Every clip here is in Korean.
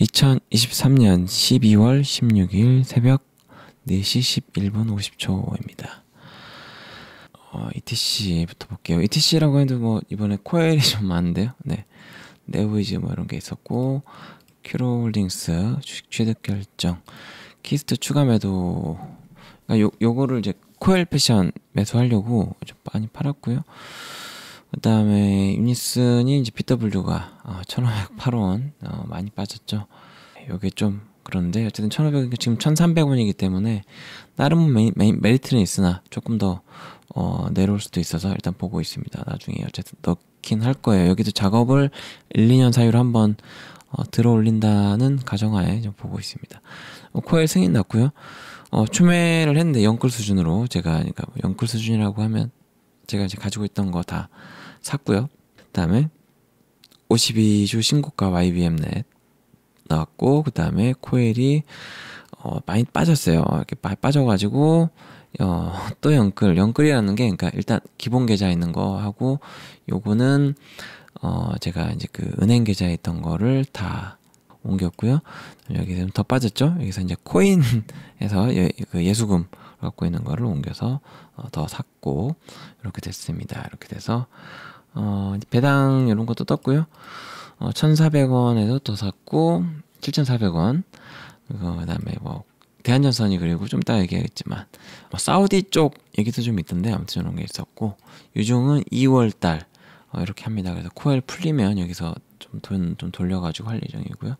2023년 12월 16일 새벽 4시 11분 50초입니다. 어, ETC부터 볼게요. ETC라고 해도 뭐 이번에 코엘이 좀 많은데요. 네. 네오이즈 뭐 이런 게 있었고 큐로홀딩스 주식 취득 결정 키스트 추가 매도 그러니까 요 요거를 이제 코엘 패션 매수하려고 좀 많이 팔았고요. 그 다음에 임니슨이 이제 BW가 어, 1508원 어, 많이 빠졌죠. 요게 좀 그런데 어쨌든 1 5 0 0 지금 1300원이기 때문에 나름 메, 메, 메리트는 있으나 조금 더 어, 내려올 수도 있어서 일단 보고 있습니다. 나중에 어쨌든 넣긴 할 거예요. 여기도 작업을 1, 2년 사이로 한번 어, 들어 올린다는 가정하에 좀 보고 있습니다. 어, 코일 승인 났고요. 어, 추매를 했는데 영끌 수준으로 제가 그러니까 영끌 수준이라고 하면 제가 이제 가지고 있던 거다 샀고요. 그다음에 52주 신곡과 YBM넷 나왔고 그다음에 코엘이 어, 많이 빠졌어요. 이렇게 빠져가지고 어, 또연끌연끌이라는게 그러니까 일단 기본 계좌에 있는 거 하고 요거는 어, 제가 이제 그 은행 계좌에 있던 거를 다 옮겼고요. 여기서 더 빠졌죠. 여기서 이제 코인에서 예, 그 예수금 갖고 있는 거를 옮겨서 어, 더 샀고 이렇게 됐습니다. 이렇게 돼서 어, 배당 이런 것도 떴고요. 어, 1,400원에서 또 샀고 7,400원. 그다음에 뭐 대한전선이 그리고 좀 이따 얘기하겠지만뭐 사우디 쪽 얘기도 좀 있던데 아무튼 이런 게 있었고 유종은 2월 달 어, 이렇게 합니다. 그래서 코엘 풀리면 여기서 좀돈좀 좀 돌려가지고 할 예정이고요.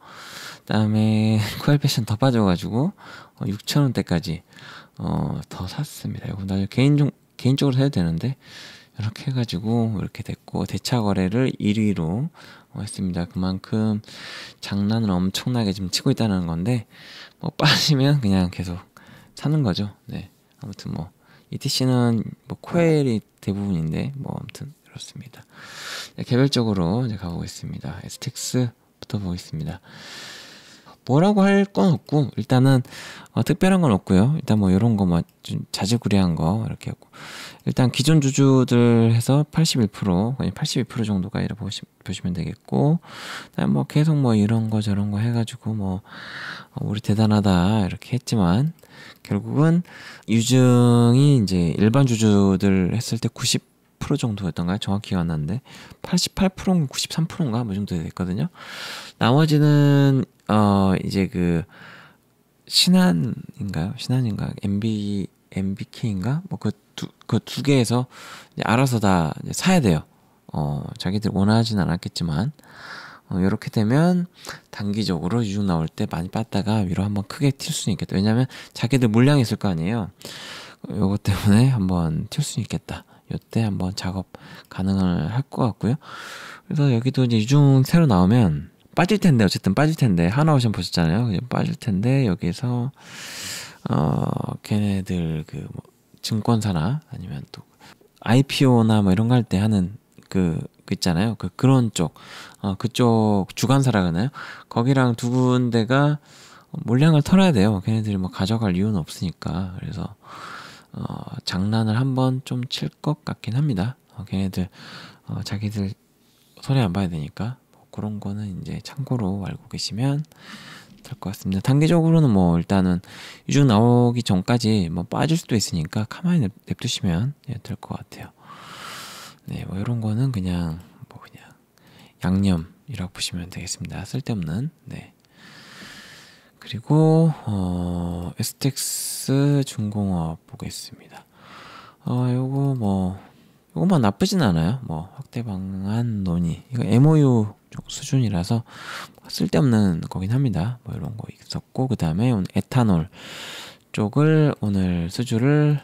그다음에 코엘 패션 더 빠져가지고 어, 6천 원대까지 어, 더 샀습니다. 이거 나중에 개인 적 개인적으로 해야 되는데 이렇게 해가지고 이렇게 됐고 대차 거래를 1위로 했습니다. 그만큼 장난을 엄청나게 지금 치고 있다는 건데 뭐 빠지면 그냥 계속 사는 거죠. 네 아무튼 뭐 ETC는 뭐 코엘이 대부분인데 뭐 아무튼 그렇습니다. 네, 개별적으로 이제 가보겠습니다. 스틱스부터 보겠습니다. 뭐라고 할 건 없고 일단은 어, 특별한 건 없고요. 일단 뭐 이런 거뭐좀 자질구레한 거 이렇게 하고 일단 기존 주주들 해서 81% 거의 82% 정도가 이렇 보시, 보시면 되겠고 뭐 계속 뭐 이런 거 저런 거 해가지고 뭐 어, 우리 대단하다 이렇게 했지만 결국은 유증이 이제 일반 주주들 했을 때 90. 8 정도였던가요? 정확히 기억 안 나는데 8 8 93%인가 뭐 정도 됐거든요. 나머지는 어 이제 그 신한인가요? 신한인가? MB MBK인가? 뭐 그 두 그두 그 개에서 이제 알아서 다 이제 사야 돼요. 어 자기들 원하진 않았겠지만 어, 이렇게 되면 단기적으로 유족 나올 때 많이 빻다가 위로 한번 크게 튈 수는 있겠다. 왜냐면 하 자기들 물량이 있을 거 아니에요. 요거 때문에 한번 튈 수는 있겠다. 요때 한번 작업 가능을 할 것 같고요. 그래서 여기도 이제 이중 새로 나오면 빠질 텐데 어쨌든 빠질 텐데 하나오션 보셨잖아요. 그냥 빠질 텐데 여기서 어 걔네들 그뭐 증권사나 아니면 또 IPO나 뭐 이런 거 할 때 하는 그, 그 있잖아요. 그 그런 쪽 어, 그쪽 주간사라 그러나요? 거기랑 두 군데가 물량을 털어야 돼요. 걔네들이 뭐 가져갈 이유는 없으니까 그래서 어, 장난을 한번 좀 칠 것 같긴 합니다. 어, 걔네들 어, 자기들 손해 안 봐야 되니까 그런 거는 이제 참고로 알고 계시면 될 것 같습니다. 단기적으로는 뭐 일단은 이중 나오기 전까지 뭐 빠질 수도 있으니까 가만히 냅두시면 예, 될것 같아요. 네, 뭐 이런 거는 그냥 뭐 그냥 양념이라고 보시면 되겠습니다. 쓸데없는 네. 그리고 어, STX 중공업 보겠습니다. 어, 요거 뭐 요거만 나쁘진 않아요. 뭐 확대 방안 논의. 이거 MOU 수준이라서 쓸데없는 거긴 합니다. 뭐 이런 거 있었고 그 다음에 에탄올 쪽을 오늘 수주를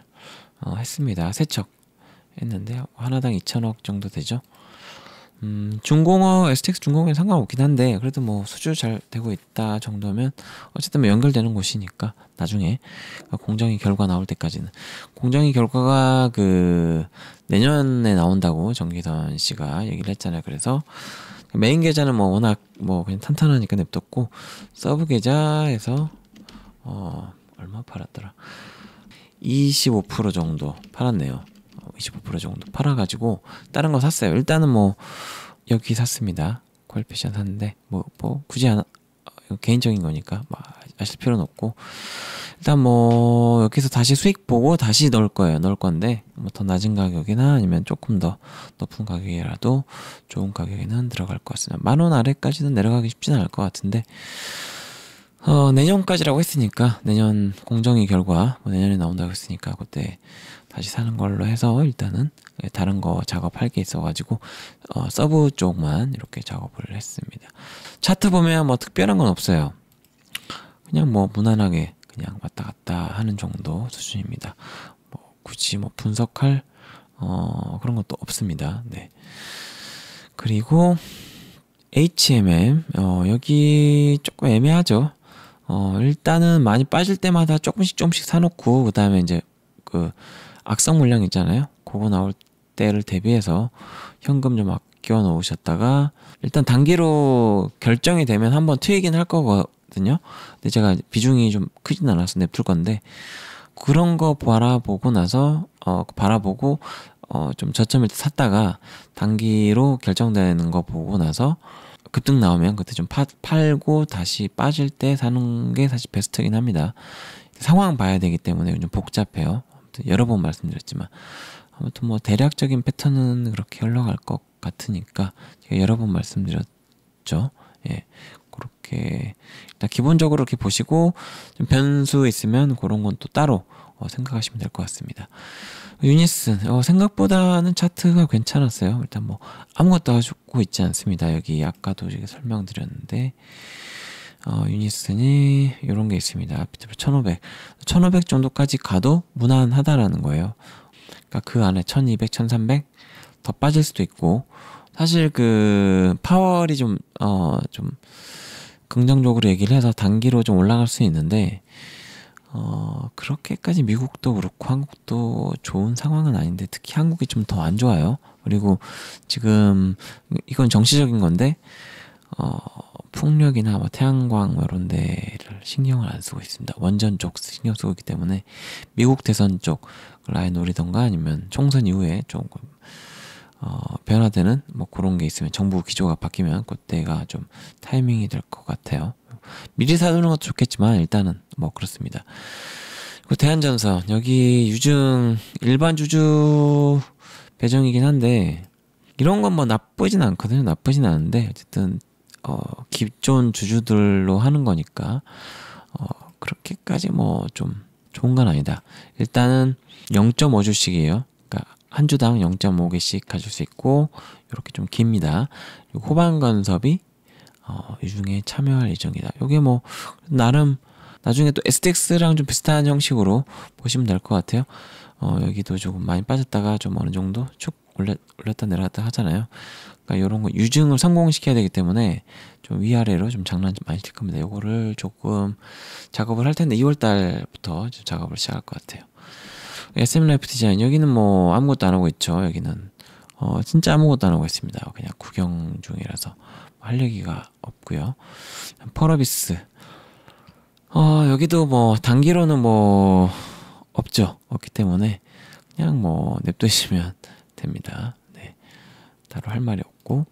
어, 했습니다. 세척 했는데 하나당 2천억 정도 되죠. 음, 중공업, STX 중공업에 상관없긴 한데, 그래도 뭐 수주 잘 되고 있다 정도면, 어쨌든 뭐 연결되는 곳이니까, 나중에, 공정이 결과 나올 때까지는. 공정이 결과가 그, 내년에 나온다고 정기선 씨가 얘기를 했잖아요. 그래서, 메인 계좌는 뭐 워낙 뭐 그냥 탄탄하니까 냅뒀고 서브 계좌에서 어 얼마 팔았더라 25% 정도 팔았네요 25% 어, 정도 팔아가지고 다른 거 샀어요 일단은 뭐 여기 샀습니다 퀄피션 샀는데 뭐, 뭐 굳이 안 어, 개인적인 거니까 뭐 아실 필요는 없고 일단 뭐 여기서 다시 수익 보고 다시 넣을 거예요. 넣을 건데 뭐 더 낮은 가격이나 아니면 조금 더 높은 가격이라도 좋은 가격에는 들어갈 것 같습니다. 만 원 아래까지는 내려가기 쉽지는 않을 것 같은데 어, 내년까지라고 했으니까 내년 공정위 결과 뭐 내년에 나온다고 했으니까 그때 다시 사는 걸로 해서 일단은 다른 거 작업할 게 있어가지고 어, 서브 쪽만 이렇게 작업을 했습니다. 차트 보면 뭐 특별한 건 없어요. 그냥 뭐 무난하게 그냥 왔다 갔다 하는 정도 수준입니다. 뭐 굳이 뭐 분석할 어, 그런 것도 없습니다. 네. 그리고 HMM 어, 여기 조금 애매하죠. 어, 일단은 많이 빠질 때마다 조금씩 조금씩 사놓고 그 다음에 이제 그 악성 물량 있잖아요. 그거 나올 때를 대비해서 현금 좀 아껴 놓으셨다가 일단 단기로 결정이 되면 한번 트이긴 할 거고 거든요. 근데 제가 비중이 좀 크진 않아서 냅둘 건데 그런 거 바라보고 나서 어 바라보고 어좀저점에때 샀다가 단기로 결정되는 거 보고 나서 급등 나오면 그때 좀 파, 팔고 다시 빠질 때 사는 게 사실 베스트긴 합니다. 상황 봐야 되기 때문에 좀 복잡해요. 여러 번 말씀드렸지만 아무튼 뭐 대략적인 패턴은 그렇게 흘러갈 것 같으니까 제가 여러 번 말씀드렸죠. 예. 그렇게 일단 기본적으로 이렇게 보시고 변수 있으면 그런 건 또 따로 어, 생각하시면 될 것 같습니다. 유니슨 어, 생각보다는 차트가 괜찮았어요. 일단 뭐 아무것도 하고 있지 않습니다. 여기 아까도 설명드렸는데 어, 유니슨이 이런 게 있습니다. 비트로 1500, 1500 정도까지 가도 무난하다라는 거예요. 그러니까 그 안에 1200, 1300 더 빠질 수도 있고 사실 그 파월이 좀 어, 좀 긍정적으로 얘기를 해서 단기로 좀 올라갈 수 있는데 어, 그렇게까지 미국도 그렇고 한국도 좋은 상황은 아닌데 특히 한국이 좀 더 안 좋아요. 그리고 지금 이건 정치적인 건데 어, 풍력이나 뭐 태양광 뭐 이런 데를 신경을 안 쓰고 있습니다. 원전 쪽 신경 쓰고 있기 때문에 미국 대선 쪽 라인 노리던가 아니면 총선 이후에 조금 어, 변화되는 뭐 그런 게 있으면 정부 기조가 바뀌면 그때가 좀 타이밍이 될 것 같아요. 미리 사두는 것도 좋겠지만 일단은 뭐 그렇습니다. 그 대한전선 여기 유증 일반 주주 배정이긴 한데 이런 건 뭐 나쁘진 않거든요. 나쁘진 않은데 어쨌든 어, 기존 주주들로 하는 거니까 어, 그렇게까지 뭐 좀 좋은 건 아니다. 일단은 0.5주씩이에요. 한 주당 0.5개씩 가질 수 있고 이렇게 좀 깁니다. 호반 간섭이 어, 이 중에 참여할 예정이다. 이게 뭐 나름 나중에 또 STX랑 좀 비슷한 형식으로 보시면 될 것 같아요. 어, 여기도 조금 많이 빠졌다가 좀 어느 정도 쭉 올렸, 올렸다 내려다 하잖아요. 그러니까 이런 거 유증을 성공시켜야 되기 때문에 좀 위아래로 좀 장난 좀 많이 칠 겁니다. 요거를 조금 작업을 할 텐데 2월 달부터 작업을 시작할 것 같아요. SM 예, 라이프 디자인 여기는 뭐 아무것도 안 하고 있죠. 여기는 어, 진짜 아무것도 안 하고 있습니다. 그냥 구경 중이라서 할 얘기가 없고요. 펄어비스 어, 여기도 뭐 단기로는 뭐 없죠. 없기 때문에 그냥 뭐 냅두시면 됩니다. 네. 따로 할 말이 없고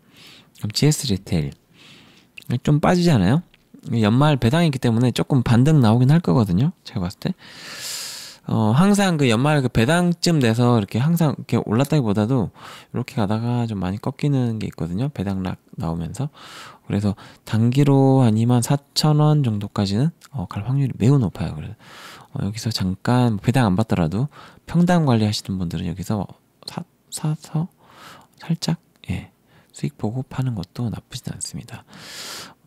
그럼 GS 리테일 좀 빠지잖아요. 연말 배당이기 때문에 조금 반등 나오긴 할 거거든요. 제가 봤을 때. 어, 항상 그 연말 그 배당쯤 돼서 이렇게 항상 이렇게 올랐다기보다도 이렇게 가다가 좀 많이 꺾이는 게 있거든요. 배당락 나오면서. 그래서 단기로 한 2만 4천 원 정도까지는 어, 갈 확률이 매우 높아요. 그래서 어, 여기서 잠깐 뭐 배당 안 받더라도 평당 관리 하시는 분들은 여기서 사, 사서 살짝, 예. 수익 보고 파는 것도 나쁘진 않습니다.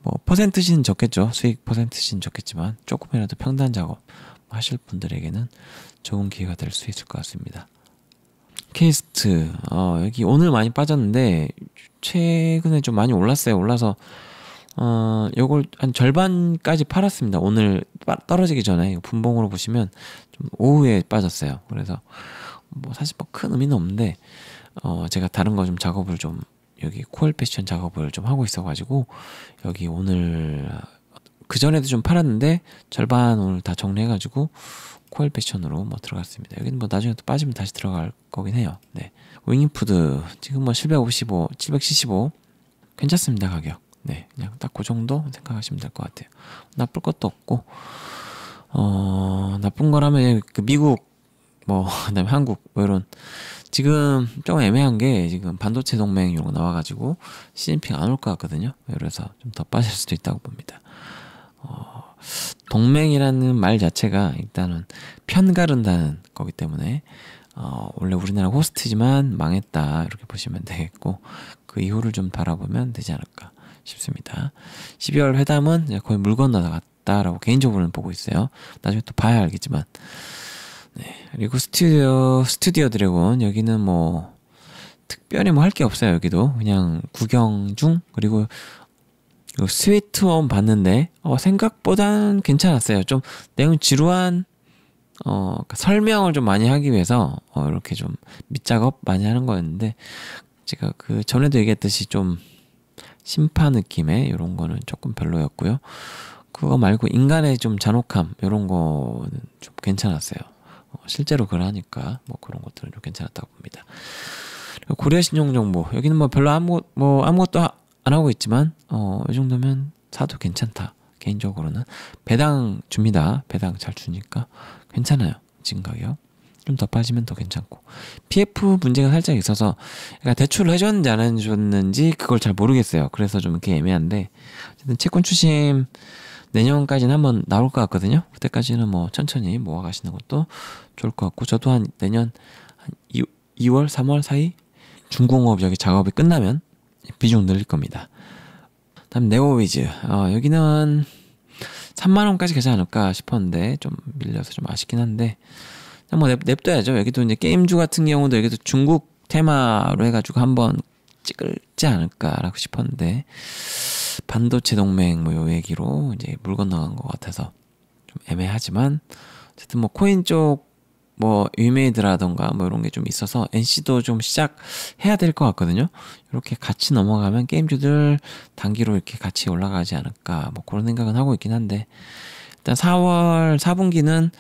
뭐 퍼센트신 적겠죠. 수익 퍼센트신 적겠지만 조금이라도 평단 작업 하실 분들에게는 좋은 기회가 될 수 있을 것 같습니다. 케이스트 어, 여기 오늘 많이 빠졌는데 최근에 좀 많이 올랐어요. 올라서 어, 요걸 한 절반까지 팔았습니다. 오늘 떨어지기 전에 분봉으로 보시면 좀 오후에 빠졌어요. 그래서 뭐 사실 뭐 큰 의미는 없는데 어, 제가 다른 거 좀 작업을 좀 여기 코일 패션 작업을 좀 하고 있어가지고 여기 오늘 그 전에도 좀 팔았는데 절반 오늘 다 정리해가지고 코일 패션으로 뭐 들어갔습니다. 여기는 뭐 나중에 또 빠지면 다시 들어갈 거긴 해요. 네. 윙잉푸드 지금 뭐 755, 775 괜찮습니다 가격. 네, 그냥 딱그 정도 생각하시면 될 것 같아요. 나쁠 것도 없고 어 나쁜 거라면 그 미국 뭐 그다음에 한국 뭐 이런 지금 조금 애매한 게 지금 반도체 동맹 이런 거 나와가지고 시진핑 안 올 것 같거든요. 그래서 좀 더 빠질 수도 있다고 봅니다. 어, 동맹이라는 말 자체가 일단은 편가른다는 거기 때문에 어, 원래 우리나라 호스트지만 망했다 이렇게 보시면 되겠고 그 이후를 좀 바라보면 되지 않을까 싶습니다. 12월 회담은 거의 물 건너갔다라고 개인적으로는 보고 있어요. 나중에 또 봐야 알겠지만 네, 그리고 스튜디오 스튜디오 드래곤 여기는 뭐 특별히 뭐 할 게 없어요 여기도 그냥 구경 중 그리고 스위트홈 봤는데 어, 생각보다는 괜찮았어요. 좀 내용 지루한 어, 그러니까 설명을 좀 많이 하기 위해서 어, 이렇게 좀 밑작업 많이 하는 거였는데 제가 그 전에도 얘기했듯이 좀 심파 느낌의 이런 거는 조금 별로였고요. 그거 말고 인간의 좀 잔혹함 이런 거는 좀 괜찮았어요. 어, 실제로 그러니까 뭐 그런 것들은 좀 괜찮았다고 봅니다. 고려 신용 정보 여기는 뭐 별로 아무 뭐 아무것도 하, 안 하고 있지만 어, 이 정도면 사도 괜찮다. 개인적으로는 배당 줍니다. 배당 잘 주니까 괜찮아요. 지금 가격. 좀 더 빠지면 더 괜찮고 PF 문제가 살짝 있어서 그러니까 대출을 해줬는지 안 해줬는지 그걸 잘 모르겠어요. 그래서 좀 이렇게 애매한데 어쨌든 채권 추심 내년까지는 한번 나올 것 같거든요. 그때까지는 뭐 천천히 모아가시는 것도 좋을 것 같고 저도 한 내년 한 2, 월 3월 사이 중공업 여기 작업이 끝나면 비중 늘릴 겁니다. 다음 네오위즈 어, 여기는 3만원까지 계산 않을까 싶었는데 좀 밀려서 좀 아쉽긴 한데 뭐 냅, 냅둬야죠 여기도 이제 게임주 같은 경우도 여기도 중국 테마로 해가지고 한번 찍을지 않을까라고 싶었는데 반도체 동맹 뭐요 얘기로 이제 물 건너간 것 같아서 좀 애매하지만 어쨌든 뭐 코인 쪽 뭐유메이드라던가뭐 이런 게 좀 있어서 NC도 좀 시작해야 될 것 같거든요. 이렇게 같이 넘어가면 게임주들 단기로 이렇게 같이 올라가지 않을까 뭐 그런 생각은 하고 있긴 한데 일단 4월 4분기는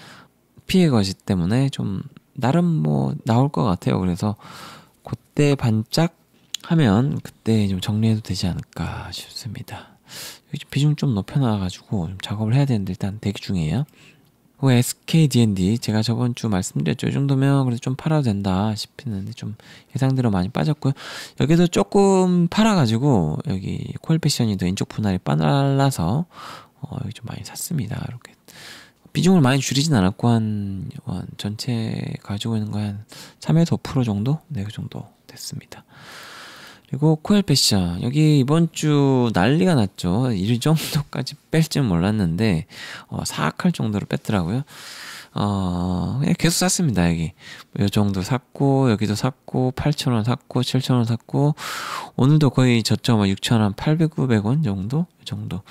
피해 거시 때문에 좀 나름 뭐 나올 것 같아요. 그래서 그때 반짝 하면 그때 좀 정리해도 되지 않을까 싶습니다. 비중 좀 높여놔가지고 좀 작업을 해야 되는데 일단 대기 중이에요. 그 SK D&D 제가 저번 주 말씀드렸죠. 이 정도면 그래도 좀 팔아도 된다 싶었는데 좀 예상대로 많이 빠졌고요. 여기도 조금 팔아가지고 여기 콜 패션이 더 인적 분할이 빨라서 어, 여기 좀 많이 샀습니다. 이렇게 비중을 많이 줄이진 않았고 한, 한 전체 가지고 있는 거한 3에서 5% 정도? 네, 그 정도 됐습니다. 그리고 코엘 패션 여기 이번 주 난리가 났죠. 이 정도까지 뺄 줄 몰랐는데 어, 사악할 정도로 뺐더라고요. 어, 계속 샀습니다, 여기. 이 정도 샀고, 여기도 샀고, 8,000원 샀고, 7,000원 샀고, 오늘도 거의 저점 6,000원, 800, 900원 정도? 요 정도.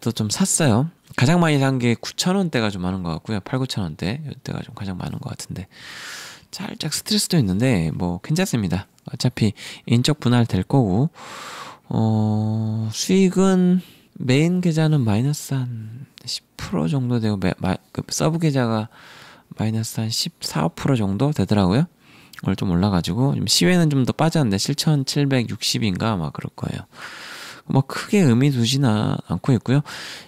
또 좀 샀어요. 가장 많이 산 게 9,000원대가 좀 많은 것 같고요. 8, 9,000원대. 이때가 좀 가장 많은 것 같은데. 살짝 스트레스도 있는데, 뭐, 괜찮습니다. 어차피 인적 분할 될 거고 어, 수익은 메인 계좌는 마이너스 한 10% 정도 되고 매, 마, 그 서브 계좌가 마이너스 한 14, 15% 정도 되더라고요. 오늘 좀 올라가지고 시외는 좀 더 빠졌는데 7,760인가 막 그럴 거예요. 뭐 크게 의미 두지나 않고 있고요.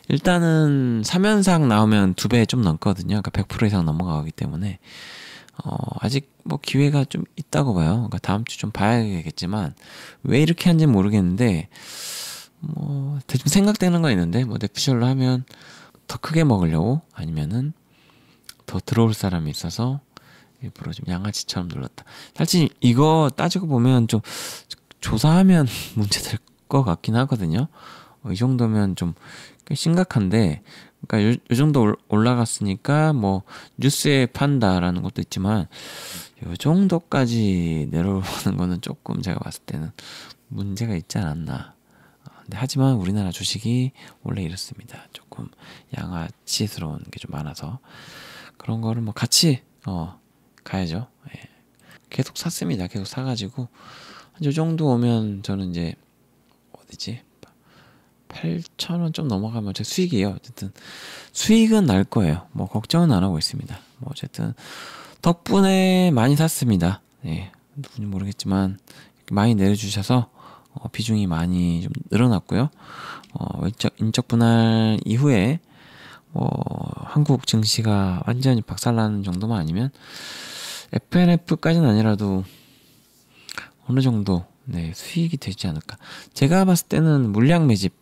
일단은 3연상 나오면 두 배 좀 넘거든요. 그러니까 100% 이상 넘어가기 때문에 어, 아직 뭐 기회가 좀 있다고 봐요. 그러니까 다음 주 좀 봐야겠지만 왜 이렇게 한지는 모르겠는데 뭐 대충 생각되는 거 있는데 뭐 내피셜로 하면 더 크게 먹으려고 아니면은 더 들어올 사람이 있어서 일부러 좀 양아치처럼 눌렀다. 사실 이거 따지고 보면 좀 조사하면 문제될 것 같긴 하거든요. 어, 이 정도면 좀 심각한데 그러니까 요, 요 정도 올라갔으니까 뭐 뉴스에 판다라는 것도 있지만 요 정도까지 내려오는 거는 조금 제가 봤을 때는 문제가 있지 않았나. 근데 하지만 우리나라 주식이 원래 이렇습니다. 조금 양아치스러운 게 좀 많아서 그런 거를 뭐 같이 어 가야죠. 예. 계속 샀습니다. 계속 사가지고 한 요 정도 오면 저는 이제 어디지? 8천원좀 넘어가면 제 수익이에요. 어쨌든 수익은 날 거예요. 뭐 걱정은 안 하고 있습니다. 뭐 어쨌든 덕분에 많이 샀습니다. 예. 누군지 모르겠지만 많이 내려주셔서 어, 비중이 많이 좀 늘어났고요. 어, 인적, 인적 분할 이후에 뭐 한국 증시가 완전히 박살나는 정도만 아니면 FNF까지는 아니라도 어느 정도 네, 수익이 되지 않을까. 제가 봤을 때는 물량 매집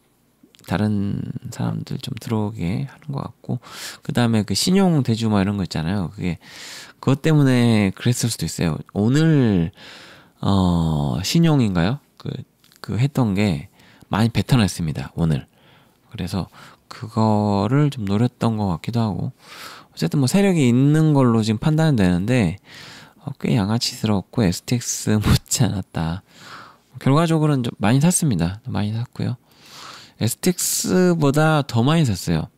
다른 사람들 좀 들어오게 하는 것 같고 그 다음에 그 신용 대주마 이런 거 있잖아요 그게 그것 때문에 그랬을 수도 있어요 오늘 어 신용인가요 그, 그 했던 게 많이 뱉어냈습니다 오늘 그래서 그거를 좀 노렸던 것 같기도 하고 어쨌든 뭐 세력이 있는 걸로 지금 판단이 되는데 어, 꽤 양아치스럽고 STX 못지않았다 결과적으로는 좀 많이 샀습니다 많이 샀고요 에스틱스보다 더 많이 샀어요.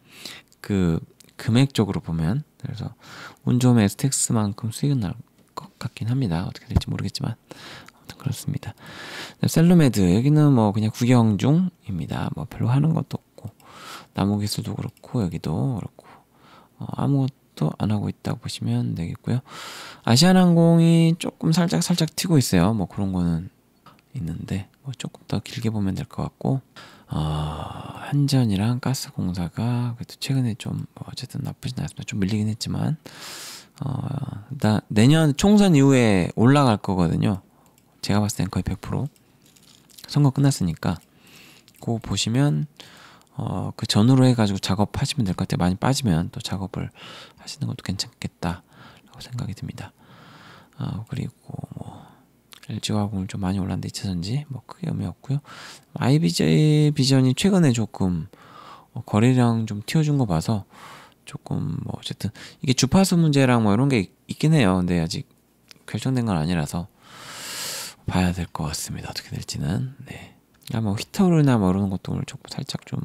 그 금액적으로 보면 그래서 운 좋으면 에스틱스만큼 수익은 날 것 같긴 합니다. 어떻게 될지 모르겠지만 아무튼 그렇습니다. 네, 셀로메드 여기는 뭐 그냥 구경 중입니다. 뭐 별로 하는 것도 없고 나무 기술도 그렇고 여기도 그렇고 어, 아무것도 안 하고 있다고 보시면 되겠고요. 아시아나항공이 조금 살짝 살짝 튀고 있어요. 뭐 그런 거는 있는데 뭐 조금 더 길게 보면 될 것 같고 어, 아, 한전이랑 가스공사가 그래도 최근에 좀 뭐 어쨌든 나쁘진 않습니다. 좀 밀리긴 했지만 어, 나 내년 총선 이후에 올라갈 거거든요. 제가 봤을 땐 거의 100% 선거 끝났으니까 그 보시면 어, 그 전후로 해가지고 작업하시면 될 것 같아요. 많이 빠지면 또 작업을 하시는 것도 괜찮겠다라고 생각이 듭니다. 어, 그리고 뭐 LG가 공을 좀 많이 올랐는데 2차전지 뭐 크게 의미 없고요. IBJ 비전이 최근에 조금 어, 거래량 좀 튀어준 거 봐서 조금 뭐 어쨌든 이게 주파수 문제랑 뭐 이런 게 있, 긴 해요. 근데 아직 결정된 건 아니라서 봐야 될 것 같습니다. 어떻게 될지는 네. 아마 그러니까 뭐 히터를나 뭐 이런 것도 오늘 조금 살짝 좀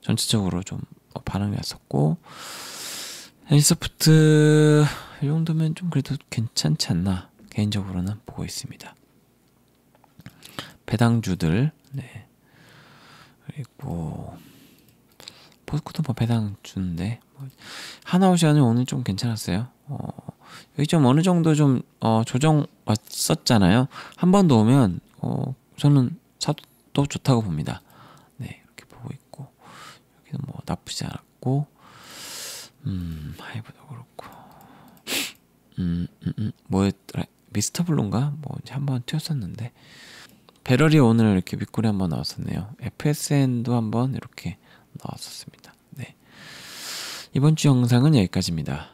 전체적으로 좀 어, 반응이 왔었고 엔소프트 이 정도면 좀 그래도 괜찮지 않나 개인적으로는 보고 있습니다. 배당주들 네. 그리고 포스코토 뭐 배당주인데 뭐 하나오션이 오늘 좀 괜찮았어요. 어, 여기 좀 어느 정도 좀 어, 조정 왔었잖아요. 한 번 더 오면 어, 저는 사도 좋다고 봅니다. 네 이렇게 보고 있고 여기는 뭐 나쁘지 않았고 음 하이브도 그렇고 음음 음, 음, 뭐였더라 미스터 블론가 뭐 한번 튀었었는데 배럴이 오늘 이렇게 윗골에 한번 나왔었네요. FSN도 한번 이렇게 나왔었습니다. 네. 이번 주 영상은 여기까지입니다.